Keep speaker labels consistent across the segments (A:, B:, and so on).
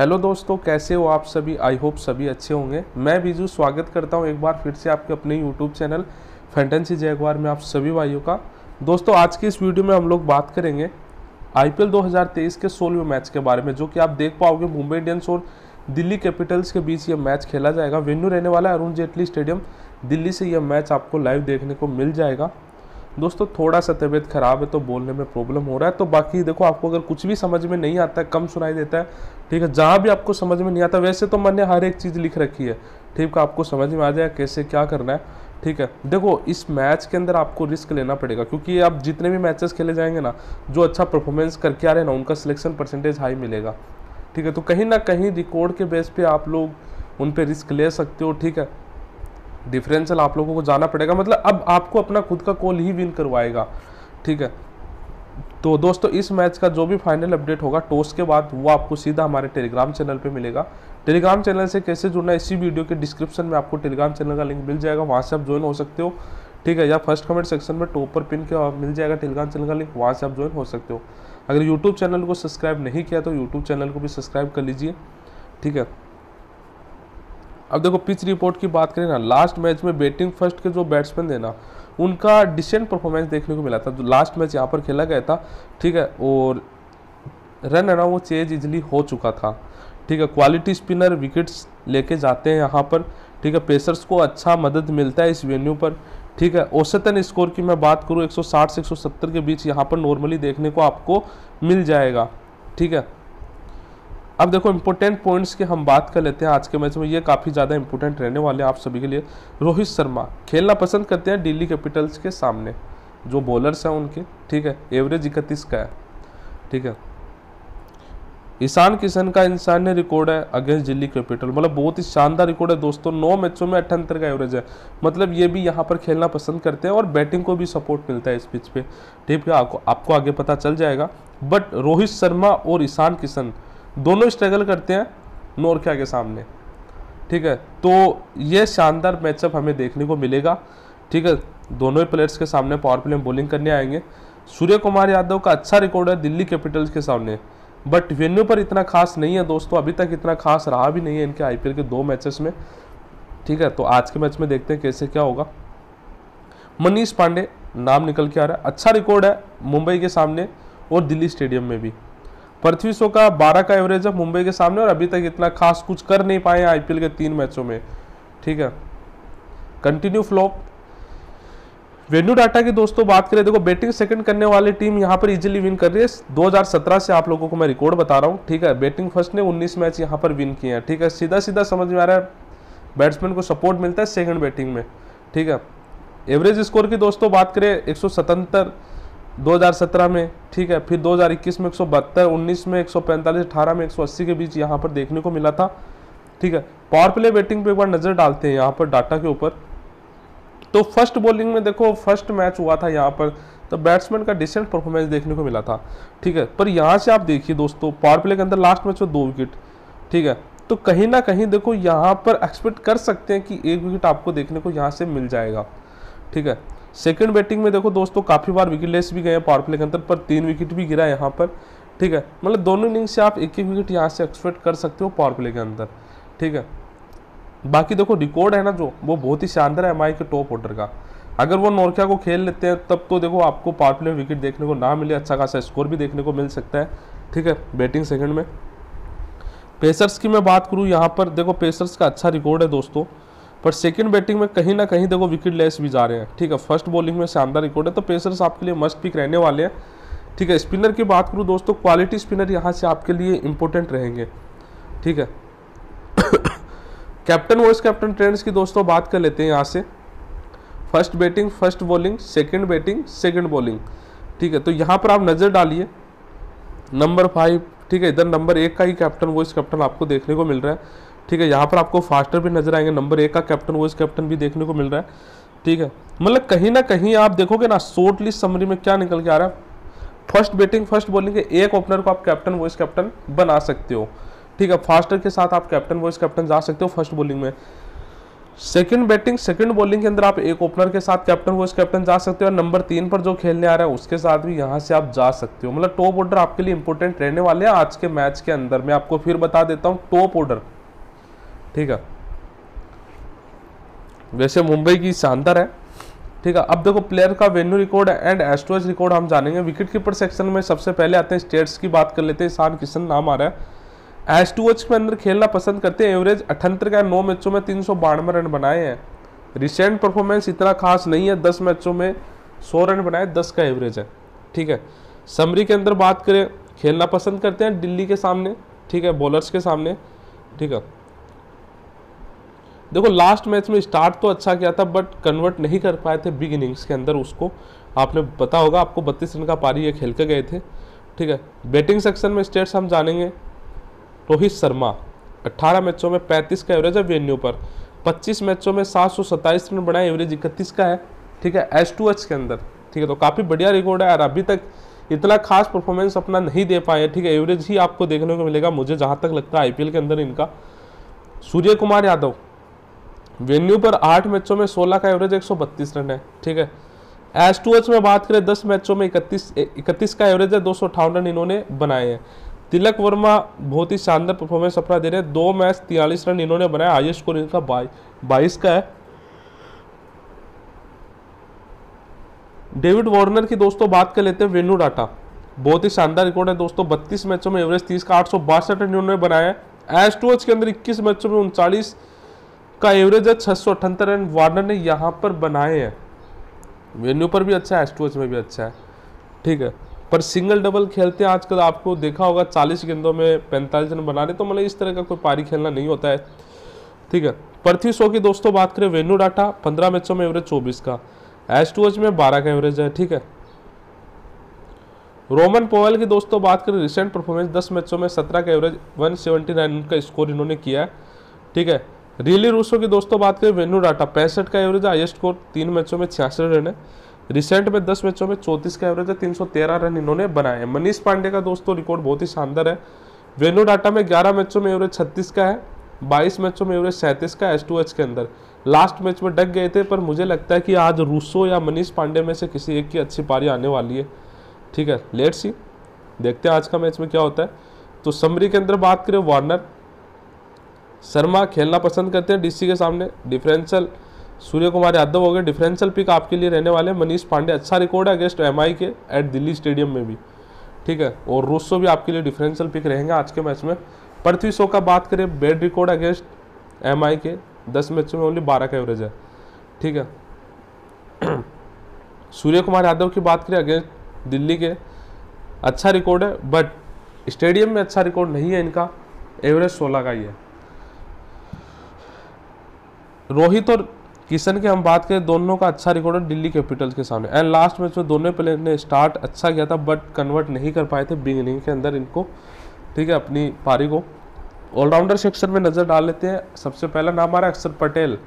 A: hello दोस्तों कैसे हो आप सभी आई होप सभी अच्छे होंगे मैं बीजू स्वागत करता हूं एक बार फिर से आपके अपने यूट्यूब चैनल फैंटेंसी जयगवार में आप सभी भाइयों का दोस्तों आज की इस वीडियो में हम लोग बात करेंगे आईपीएल 2023 के सोलहवें मैच के बारे में जो कि आप देख पाओगे मुंबई इंडियंस और दिल्ली कैपिटल्स के बीच ये मैच खेला जाएगा वेन्यू रहने वाला है अरुण जेटली स्टेडियम दिल्ली से यह मैच आपको लाइव देखने को मिल जाएगा दोस्तों थोड़ा सा तबीयत ख़राब है तो बोलने में प्रॉब्लम हो रहा है तो बाकी देखो आपको अगर कुछ भी समझ में नहीं आता है कम सुनाई देता है ठीक है जहाँ भी आपको समझ में नहीं आता वैसे तो मैंने हर एक चीज़ लिख रखी है ठीक है आपको समझ में आ जाए कैसे क्या करना है ठीक है देखो इस मैच के अंदर आपको रिस्क लेना पड़ेगा क्योंकि आप जितने भी मैचेस खेले जाएंगे ना जो अच्छा परफॉर्मेंस करके आ रहे हैं ना उनका सिलेक्शन परसेंटेज हाई मिलेगा ठीक है तो कहीं ना कहीं रिकॉर्ड के बेस पे आप लोग उन पर रिस्क ले सकते हो ठीक है डिफरेंशियल आप लोगों को जाना पड़ेगा मतलब अब आपको अपना खुद का कॉल ही विन करवाएगा ठीक है तो दोस्तों इस मैच का जो भी फाइनल अपडेट होगा टॉस के बाद वो आपको सीधा हमारे टेलीग्राम चैनल पे मिलेगा टेलीग्राम चैनल से कैसे जुड़ना इसी वीडियो के डिस्क्रिप्शन में आपको टेलीग्राम चैनल का लिंक मिल जाएगा वहाँ से आप ज्वाइन हो सकते हो ठीक है या फर्स्ट कमेंट सेक्शन में टॉप पर पिन के मिल जाएगा टेलीग्राम चैनल का लिंक वहाँ से आप ज्वाइन हो सकते हो अगर यूट्यूब चैनल को सब्सक्राइब नहीं किया तो यूट्यूब चैनल को भी सब्सक्राइब कर लीजिए ठीक है अब देखो पिच रिपोर्ट की बात करें ना लास्ट मैच में बैटिंग फर्स्ट के जो बैट्समैन थे ना उनका डिसेंट परफॉर्मेंस देखने को मिला था जो लास्ट मैच यहाँ पर खेला गया था ठीक है और रन है ना वो चेज इजली हो चुका था ठीक है क्वालिटी स्पिनर विकेट्स लेके जाते हैं यहाँ पर ठीक है पेसर्स को अच्छा मदद मिलता है इस वेन्यू पर ठीक है औसतन स्कोर की मैं बात करूँ 160 से 170 के बीच यहाँ पर नॉर्मली देखने को आपको मिल जाएगा ठीक है अब देखो इंपॉर्टेंट पॉइंट्स की हम बात कर लेते हैं आज के मैच में ये काफ़ी ज़्यादा इंपॉर्टेंट रहने वाले हैं आप सभी के लिए रोहित शर्मा खेलना पसंद करते हैं दिल्ली कैपिटल्स के सामने जो बॉलर्स हैं उनके ठीक है एवरेज इकतीस का है ठीक है ईशान किशन का इंसान ने रिकॉर्ड है अगेंस्ट दिल्ली कैपिटल मतलब बहुत ही शानदार रिकॉर्ड है दोस्तों नौ मैचों में अठहत्तर का एवरेज है मतलब ये भी यहाँ पर खेलना पसंद करते हैं और बैटिंग को भी सपोर्ट मिलता है इस पिच पे ठीक है आपको आपको आगे पता चल जाएगा बट रोहित शर्मा और ईशान किशन दोनों स्ट्रगल करते हैं नोरखिया के सामने ठीक है तो ये शानदार मैचअप हमें देखने को मिलेगा ठीक है दोनों ही प्लेयर्स के सामने पावर प्ले में बॉलिंग करने आएंगे सूर्य कुमार यादव का अच्छा रिकॉर्ड है दिल्ली कैपिटल्स के सामने बट वेन्यू पर इतना खास नहीं है दोस्तों अभी तक इतना खास रहा भी नहीं है इनके आईपीएल के दो मैचेस में ठीक है तो आज के मैच में देखते हैं कैसे क्या होगा मनीष पांडे नाम निकल के आ रहा है अच्छा रिकॉर्ड है मुंबई के सामने और दिल्ली स्टेडियम में भी पृथ्वी शो का बारह का एवरेज है मुंबई के सामने और अभी तक इतना खास कुछ कर नहीं पाए आईपीएल के तीन मैचों में ठीक है कंटिन्यू फ्लॉप वेन्यू डाटा की दोस्तों बात करें देखो बैटिंग सेकंड करने वाली टीम यहां पर इजीली विन कर रही है 2017 से आप लोगों को मैं रिकॉर्ड बता रहा हूं ठीक है बैटिंग फर्स्ट ने 19 मैच यहां पर विन किए हैं ठीक है सीधा सीधा समझ में आ रहा है बैट्समैन को सपोर्ट मिलता है सेकंड बैटिंग में ठीक है एवरेज स्कोर की दोस्तों बात करें एक 2017 में ठीक है फिर 2021 में एक सौ बहत्तर उन्नीस में 145 18 में 180 के बीच यहाँ पर देखने को मिला था ठीक है पावर प्ले बैटिंग पे एक बार नज़र डालते हैं यहाँ पर डाटा के ऊपर तो फर्स्ट बॉलिंग में देखो फर्स्ट मैच हुआ था यहाँ पर तो बैट्समैन का डिसेंट परफॉर्मेंस देखने को मिला था ठीक है पर यहाँ से आप देखिए दोस्तों पावर प्ले के अंदर लास्ट मैच में दो विकेट ठीक है तो कहीं ना कहीं देखो यहाँ पर एक्सपेक्ट कर सकते हैं कि एक विकेट आपको देखने को यहाँ से मिल जाएगा ठीक है सेकंड बैटिंग में देखो दोस्तों काफ़ी बार विकेट लेस भी गए हैं पावर प्ले के अंदर पर तीन विकेट भी गिरा है यहाँ पर ठीक है मतलब दोनों इनिंग से आप एक एक विकेट यहाँ से एक्सपेक्ट कर सकते हो पावर प्ले के अंदर ठीक है बाकी देखो रिकॉर्ड है ना जो वो बहुत ही शानदार है एम के टॉप ऑर्डर का अगर वो नोरखिया को खेल लेते हैं तब तो देखो आपको पावर प्ले में विकेट देखने को ना मिले अच्छा खासा स्कोर भी देखने को मिल सकता है ठीक है बैटिंग सेकंड में पेसर्स की मैं बात करूँ यहाँ पर देखो पेसर्स का अच्छा रिकॉर्ड है दोस्तों पर सेकंड बैटिंग में कहीं ना कहीं देखो विकेट लेस भी जा रहे हैं ठीक है फर्स्ट बॉलिंग में शानदार रिकॉर्ड है तो पेसर्स आपके लिए मस्ट पिक रहने वाले हैं ठीक है स्पिनर की बात करूँ दोस्तों क्वालिटी स्पिनर यहाँ से आपके लिए इंपॉर्टेंट रहेंगे ठीक है कैप्टन वॉइस कैप्टन ट्रेंड्स की दोस्तों बात कर लेते हैं यहाँ से first batting first bowling second batting second bowling ठीक है तो यहाँ पर आप नज़र डालिए नंबर फाइव ठीक है इधर नंबर एक का ही कैप्टन वॉइस कैप्टन आपको देखने को मिल रहा है ठीक है यहाँ पर आपको फास्टर भी नजर आएंगे नंबर एक का कैप्टन इस कैप्टन भी देखने को मिल रहा है ठीक है मतलब कहीं ना कहीं आप देखोगे ना शॉर्ट लिस्ट समरी में क्या निकल के आ रहा है फर्स्ट बैटिंग फर्स्ट बॉलिंग के एक ओपनर को आप कैप्टन वॉइस कैप्टन बना सकते हो ठीक है फास्टर के साथ आप कैप्टन वॉइस कैप्टन जा सकते हो फर्स्ट बॉलिंग में सेकंड बैटिंग सेकंड बॉलिंग के अंदर आप एक ओपनर के साथ कैप्टन वॉइस कैप्टन जा सकते हो और नंबर तीन पर जो खेलने आ रहा है उसके साथ भी यहाँ से आप जा सकते हो मतलब टॉप ऑर्डर आपके लिए इंपॉर्टेंट रहने वाले हैं आज के मैच के अंदर मैं आपको फिर बता देता हूँ टॉप ऑर्डर ठीक है वैसे मुंबई की शानदार है ठीक है अब देखो प्लेयर का वेन्यू रिकॉर्ड एंड एस्ट्रोज रिकॉर्ड हम जानेंगे विकेट कीपर सेक्शन में सबसे पहले आते हैं स्टेट्स की बात कर लेते हैं ईशान किशन नाम आ रहा है एस टू एच के अंदर खेलना पसंद करते हैं एवरेज अठहत्तर का नौ मैचों में तीन सौ बानवे रन बनाए हैं रिसेंट परफॉर्मेंस इतना खास नहीं है दस मैचों में सौ रन बनाए दस का एवरेज है ठीक है समरी के अंदर बात करें खेलना पसंद करते हैं दिल्ली के सामने ठीक है बॉलर्स के सामने ठीक है देखो लास्ट मैच में स्टार्ट तो अच्छा किया था बट कन्वर्ट नहीं कर पाए थे बिग इनिंग्स के अंदर उसको आपने पता होगा आपको बत्तीस रन का पारी ये खेल के गए थे ठीक है बैटिंग सेक्शन में स्टेट्स हम जानेंगे रोहित शर्मा 18 मैचों में 35 का एवरेज है वेन्यू पर 25 मैचों में सात रन बनाए एवरेज इकतीस का है ठीक है एच टू एच के अंदर ठीक है तो काफ़ी बढ़िया रिकॉर्ड है और अभी तक इतना खास परफॉर्मेंस अपना नहीं दे पाए ठीक है एवरेज ही आपको देखने को मिलेगा मुझे जहाँ तक लगता है आईपीएल के अंदर इनका सूर्य कुमार यादव वेन्यू पर आठ मैचों में सोलह का एवरेज एक रन है ठीक है एस टू एच में बात करें दस मैचों में इकतीस इकतीस का एवरेज है दो रन इन्होंने बनाए हैं तिलक वर्मा बहुत ही शानदार परफॉर्मेंस अपना दे रहे हैं दो मैच तिरालीस रन इन्होंने बनाया आयुष स्कोर इनका बाई बाईस का है डेविड वार्नर की दोस्तों बात कर लेते हैं वेन्यू डाटा बहुत ही शानदार रिकॉर्ड है दोस्तों बत्तीस मैचों में एवरेज तीस का आठ सौ बासठ रन इन्होंने बनाया है एस टू एच के अंदर इक्कीस मैचों में उनचालीस का एवरेज है छः सौ अठहत्तर रन वार्नर ने यहाँ पर बनाए हैं वेन्यू पर भी अच्छा है एस्ट्रोच में भी अच्छा है ठीक है पर सिंगल डबल खेलते हैं आजकल आपको देखा होगा चालीस गेंदों में पैंतालीस रन बना रहे तो मतलब इस तरह का कोई पारी खेलना नहीं होता है ठीक है पृथ्वी शो की दोस्तों बात करें वेन्यू डाटा पंद्रह मैचों में एवरेज चौबीस का एस टू एच में बारह का एवरेज है ठीक है रोमन पोवेल की दोस्तों बात करें रिसेंट परफॉर्मेंस दस मैचों में सत्रह का एवरेज वन सेवेंटी नाइन का स्कोर इन्होंने किया है ठीक है रियली रूसो की दोस्तों बात करें वेन्यू डाटा पैंसठ का एवरेज है हाइएस्ट स्कोर तीन मैचों में छियासठ रन है रिसेंट में दस मैचों में चौतीस का एवरेज है तीन सौ तेरह रन इन्होंने बनाए हैं मनीष पांडे का दोस्तों रिकॉर्ड बहुत ही शानदार है वेन्यू डाटा में ग्यारह मैचों में एवरेज छत्तीस का है बाईस मैचों में एवरेज सैंतीस का एस टू एच के अंदर लास्ट मैच में डक गए थे पर मुझे लगता है कि आज रूसो या मनीष पांडे में से किसी एक की अच्छी पारी आने वाली है ठीक है लेट सी देखते हैं आज का मैच में क्या होता है तो समरी के अंदर बात करें वार्नर शर्मा खेलना पसंद करते हैं डीसी के सामने डिफरेंशियल सूर्य कुमार यादव हो गए डिफरेंशियल पिक आपके लिए रहने वाले मनीष पांडे अच्छा रिकॉर्ड है against M K at Delhi stadium में भी ठीक है और रोसो भी आपके लिए डिफरेंशियल पिक रहेंगे आज के मैच में पृथ्वी शो का बात करें बेड रिकॉर्ड अगेंस्ट एम के दस मैचों में ओनली बारह का एवरेज है ठीक है सूर्य कुमार यादव की बात करें अगेंस्ट दिल्ली के अच्छा रिकॉर्ड है बट स्टेडियम में अच्छा रिकॉर्ड नहीं है इनका एवरेज सोलह का ही है रोहित और किशन की हम बात करें दोनों का अच्छा रिकॉर्ड है दिल्ली कैपिटल्स के सामने एंड लास्ट मैच में दोनों प्लेयर ने स्टार्ट अच्छा किया था बट कन्वर्ट नहीं कर पाए थे बिगनिंग के अंदर इनको ठीक है अपनी पारी को ऑलराउंडर सेक्शन में नज़र डाल लेते हैं सबसे पहला नाम आ रहा है अक्षर पटेल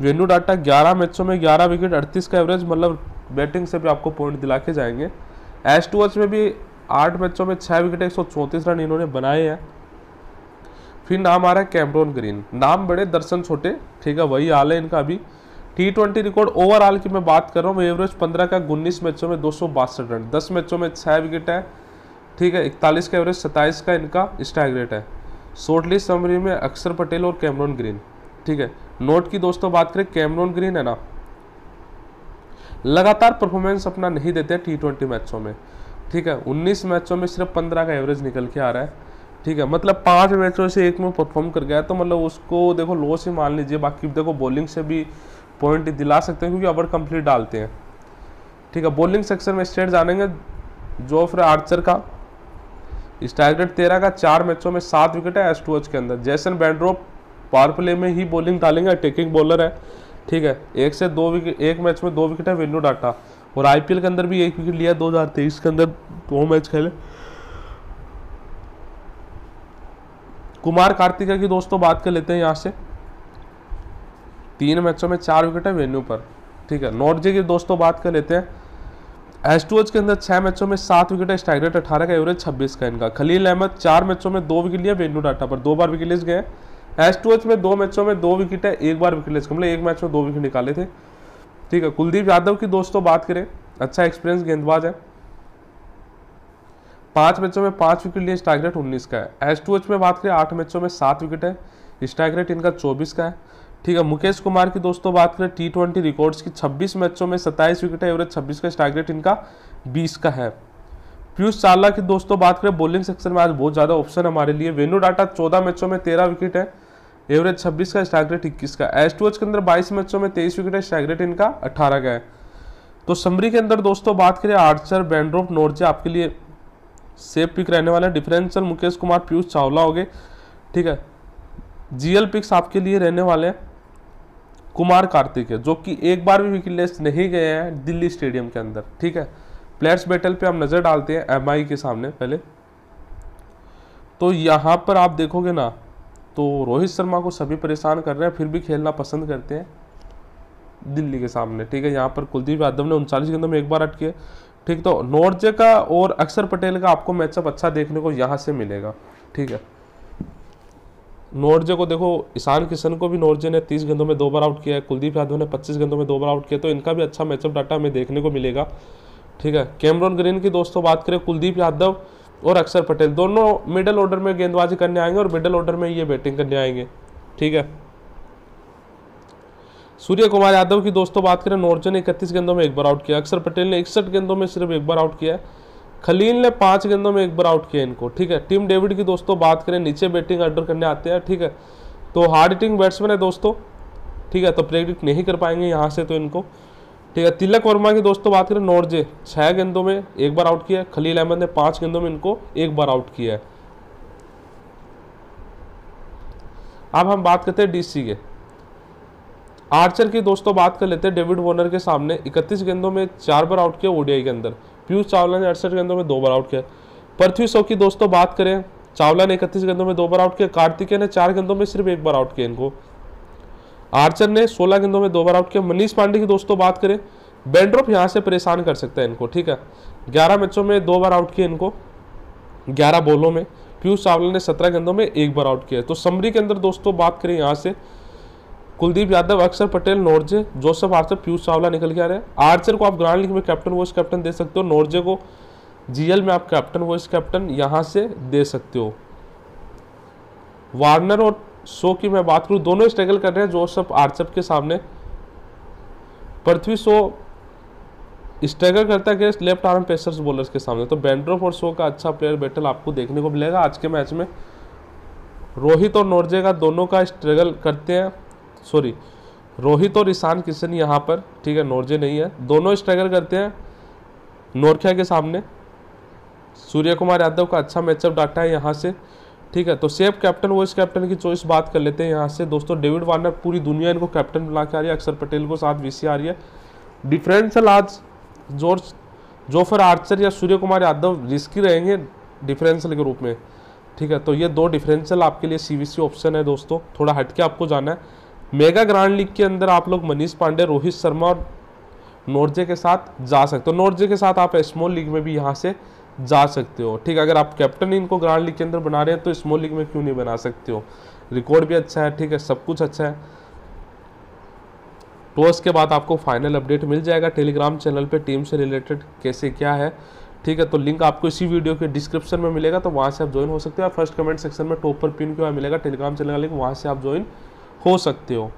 A: वेन्यू डाटा 11 मैचों में 11 विकेट 38 का एवरेज मतलब बैटिंग से भी आपको पॉइंट दिला के जाएंगे एच टू एच में भी आठ मैचों में छः विकेट एक रन इन्होंने बनाए हैं फिर नाम आ रहा है कैमरोन ग्रीन नाम बड़े दर्शन छोटे ठीक है वही हाल है इनका अभी टी ट्वेंटी रिकॉर्ड ओवरऑल की मैं बात कर रहा हूँ एवरेज पंद्रह का उन्नीस मैचों में दो रन दस मैचों में छः विकेट है ठीक है इकतालीस का एवरेज सत्ताईस का इनका स्ट्राइक रेट है शॉर्टलिस्ट समरी में अक्षर पटेल और कैमरोन ग्रीन ठीक है नोट की दोस्तों बात करें कैमरोन ग्रीन है ना लगातार परफॉर्मेंस अपना नहीं देते टी ट्वेंटी मैचों में ठीक है उन्नीस मैचों में सिर्फ पंद्रह का एवरेज निकल के आ रहा है ठीक है मतलब पांच मैचों से एक में परफॉर्म कर गया तो मतलब उसको देखो लॉस ही मान लीजिए बाकी देखो बॉलिंग से भी पॉइंट दिला सकते हैं क्योंकि ओवर कंप्लीट डालते हैं ठीक है बॉलिंग सेक्शन में स्टेट जानेंगे जोफ्रे आर्चर का इस तेरह का चार मैचों में सात विकेट है एस के अंदर जैसन बैंड्रोप पावर प्ले में ही बॉलिंग डालेंगे अटैकिंग बॉलर है ठीक है एक से दो विकेट एक मैच में दो विकेट है वेन्यू डाटा और आईपीएल के अंदर भी एक विकेट लिया 2023 के अंदर दो मैच खेले कुमार कार्तिका की दोस्तों बात कर लेते हैं यहाँ से तीन मैचों में चार विकेट है वेन्यू पर ठीक है नॉर्जे की दोस्तों बात कर लेते हैं एस टू एच के अंदर छह मैचों में सात विकेट है स्टाइगरेट अठारह का एवरेज छब्बीस का इनका खलील अहमद चार मैचों में दो विकेट लिया वेन्यू डाटा पर दो बार विकेट लेस गए एस टू एच में दो मैचों में दो विकेट है एक बार विकेट लेस मतलब एक मैच में दो विकेट निकाले थे ठीक है कुलदीप यादव की दोस्तों बात करें अच्छा एक्सपीरियंस गेंदबाज है पांच मैचों में पांच विकेट लिए स्ट्राइक रेट उन्नीस का है एस टू एच में बात करें आठ मैचों में सात विकेट है स्ट्राइक रेट इनका चौबीस का है ठीक है मुकेश कुमार की दोस्तों बात करें टी ट्वेंटी रिकॉर्ड्स की 26 मैचों में 27 विकेट है एवरेज 26 का स्ट्राइक रेट इनका 20 का है पीयूष चावला की दोस्तों बात करें बोलिंग सेक्शन में आज बहुत ज़्यादा ऑप्शन हमारे लिए वेनू डाटा चौदह मैचों में तेरह विकेट है एवरेज छब्बीस का स्ट्राइक रेट इक्कीस का एस टू एच के अंदर बाईस मैचों में तेईस विकेट है स्ट्राइक रेट इनका अट्ठारह का है तो समरी के अंदर दोस्तों बात करें आर्चर बैंड्रोप नोर्जे आपके लिए सेफ पिक रहने वाले हैं डिफरेंशियल मुकेश कुमार पीयूष चावला हो गए ठीक है जीएल पिक्स आपके लिए रहने वाले हैं कुमार कार्तिक है जो कि एक बार भी विकेटलेस नहीं गए हैं दिल्ली स्टेडियम के अंदर ठीक है प्लेयर्स बैटल पे हम नज़र डालते हैं एम के सामने पहले तो यहाँ पर आप देखोगे ना तो रोहित शर्मा को सभी परेशान कर रहे हैं फिर भी खेलना पसंद करते हैं दिल्ली के सामने ठीक है यहाँ पर कुलदीप यादव ने उनचालीस गेंदों में एक बार अटके ठीक तो नोर्जे का और अक्षर पटेल का आपको मैचअप अच्छा देखने को यहाँ से मिलेगा ठीक है नोर्जे को देखो ईशान किशन को भी नोर्जे ने तीस गेंदों में दो बार आउट किया है कुलदीप यादव ने पच्चीस गेंदों में दो बार आउट किया तो इनका भी अच्छा मैचअप डाटा हमें देखने को मिलेगा ठीक है कैमरॉन ग्रीन की दोस्तों बात करें कुलदीप यादव और अक्षर पटेल दोनों मिडल ऑर्डर में गेंदबाजी करने आएंगे और मिडल ऑर्डर में ये बैटिंग करने आएंगे ठीक है सूर्य कुमार यादव की दोस्तों बात करें नॉर्जन ने इकतीस गेंदों में एक बार आउट किया अक्षर पटेल ने इकसठ गेंदों में सिर्फ एक बार आउट किया खलील ने पाँच गेंदों में एक बार आउट किया इनको ठीक है टीम डेविड की दोस्तों बात करें नीचे बैटिंग ऑर्डर करने आते हैं ठीक है तो हार्ड हिटिंग बैट्समैन है दोस्तों ठीक है तो प्रेडिक्ट नहीं कर पाएंगे यहाँ से तो इनको ठीक है तिलक वर्मा की दोस्तों बात करें नॉर्जे छः गेंदों में एक बार आउट किया खलील अहमद ने पाँच गेंदों में इनको एक बार आउट किया है अब हम बात करते हैं डीसी के आर्चर की दोस्तों बात कर लेते हैं डेविड वॉर्नर के सामने 31 गेंदों में चार बार आउट किया ओडीआई के अंदर पीयूष चावला ने अड़सठ गेंदों में दो बार आउट किया पृथ्वी शो की दोस्तों बात करें चावला ने इकतीस गेंदों में दो बार आउट किया कार्तिकेय ने चार गेंदों में सिर्फ एक बार आउट किया इनको आर्चर ने सोलह गेंदों में दो बार आउट किया मनीष पांडे की दोस्तों बात करें बेंड्रोप यहाँ से परेशान कर सकता है इनको ठीक है ग्यारह मैचों में दो बार आउट किया इनको ग्यारह बॉलों में पीयूष चावला ने सत्रह गेंदों में एक बार आउट किया तो समरी के अंदर दोस्तों बात करें यहाँ से Kuldeep Yadav Akshar Patel Nortje Joseph Archer Piyush Chawla निकल के आ रहे हैं आर्चर को आप ग्रांड लीग में कैप्टन वॉइस कैप्टन दे सकते हो नोर्जे को जीएल में आप कैप्टन वॉइस कैप्टन यहाँ से दे सकते हो वार्नर और शो की मैं बात करूँ दोनों स्ट्रगल कर रहे हैं जोसफ आर्चर के सामने पृथ्वी शो स्ट्रगल करता है लेफ्ट आर्म पेसर्स बॉलर के सामने तो बैंड्रोफ और शो का अच्छा प्लेयर बैटल आपको देखने को मिलेगा आज के मैच में रोहित और नोर्जे का दोनों का स्ट्रगल करते हैं सॉरी रोहित और ईशान किशन यहाँ पर ठीक है नोरजे नहीं है दोनों स्ट्रगल करते हैं नोरखिया के सामने सूर्य कुमार यादव का अच्छा मैचअप डाटा है यहाँ से ठीक है तो सेफ कैप्टन वो इस कैप्टन की चॉइस बात कर लेते हैं यहाँ से दोस्तों डेविड वार्नर पूरी दुनिया इनको कैप्टन बना के आ रही है अक्षर पटेल को साथ वी आ रही है डिफरेंशियल आज जोर्ज जोफर आर्चर या सूर्य कुमार यादव रिस्की रहेंगे डिफरेंशियल के रूप में ठीक है तो ये दो डिफरेंशियल आपके लिए सी ऑप्शन है दोस्तों थोड़ा हटके आपको जाना है मेगा ग्रांड लीग के अंदर आप लोग मनीष पांडे रोहित शर्मा और नोर्जे के साथ जा सकते हो नोर्जे के साथ आप स्मॉल लीग में भी यहाँ से जा सकते हो ठीक है अगर आप कैप्टन इनको ग्रांड लीग के अंदर बना रहे हैं तो स्मॉल लीग में क्यों नहीं बना सकते हो रिकॉर्ड भी अच्छा है ठीक है सब कुछ अच्छा है टॉस तो के बाद आपको फाइनल अपडेट मिल जाएगा टेलीग्राम चैनल पे टीम से रिलेटेड कैसे क्या है ठीक है तो लिंक आपको इसी वीडियो के डिस्क्रिप्शन में मिलेगा तो वहाँ से आप ज्वाइन हो सकते हो फर्स्ट कमेंट सेक्शन में टॉप पर पिन क्यों मिलेगा टेलीग्राम चैनल का लिंक वहाँ से आप ज्वाइन हो सकते हो